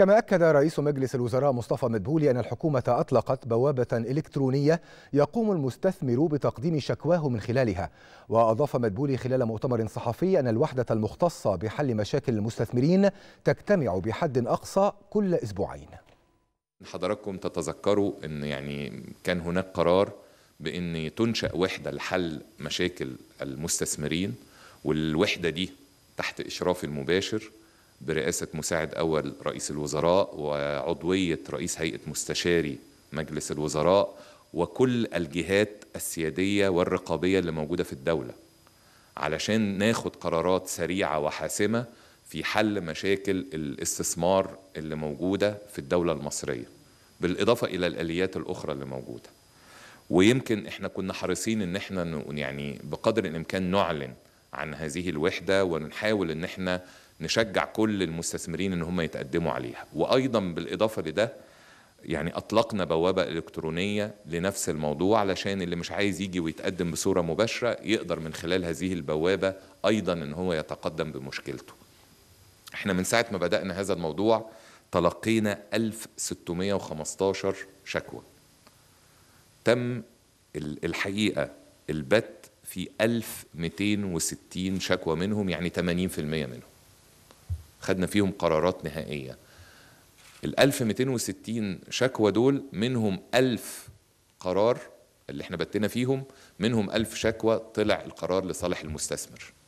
كما أكد رئيس مجلس الوزراء مصطفى مدبولي أن الحكومة أطلقت بوابة إلكترونية يقوم المستثمر بتقديم شكواه من خلالها وأضاف مدبولي خلال مؤتمر صحفي أن الوحدة المختصة بحل مشاكل المستثمرين تجتمع بحد أقصى كل أسبوعين حضراتكم تتذكروا أن يعني كان هناك قرار بأن تنشأ وحدة لحل مشاكل المستثمرين والوحدة دي تحت إشراف المباشر برئاسة مساعد أول رئيس الوزراء وعضوية رئيس هيئة مستشاري مجلس الوزراء وكل الجهات السيادية والرقابية اللي موجودة في الدولة علشان ناخد قرارات سريعة وحاسمة في حل مشاكل الاستثمار اللي موجودة في الدولة المصرية بالإضافة إلى الآليات الأخرى اللي موجودة ويمكن احنا كنا حريصين ان احنا يعني بقدر الامكان نعلن عن هذه الوحده ونحاول ان احنا نشجع كل المستثمرين ان هم يتقدموا عليها وايضا بالاضافه لده يعني اطلقنا بوابه الكترونيه لنفس الموضوع علشان اللي مش عايز يجي ويتقدم بصوره مباشره يقدر من خلال هذه البوابه ايضا ان هو يتقدم بمشكلته احنا من ساعه ما بدانا هذا الموضوع تلقينا 1615 شكوى تم الحقيقه البت في 1260 شكوى منهم يعني 80% منهم خدنا فيهم قرارات نهائية ال 1260 شكوى دول منهم 1000 قرار اللي احنا بتنا فيهم منهم 1000 شكوى طلع القرار لصالح المستثمر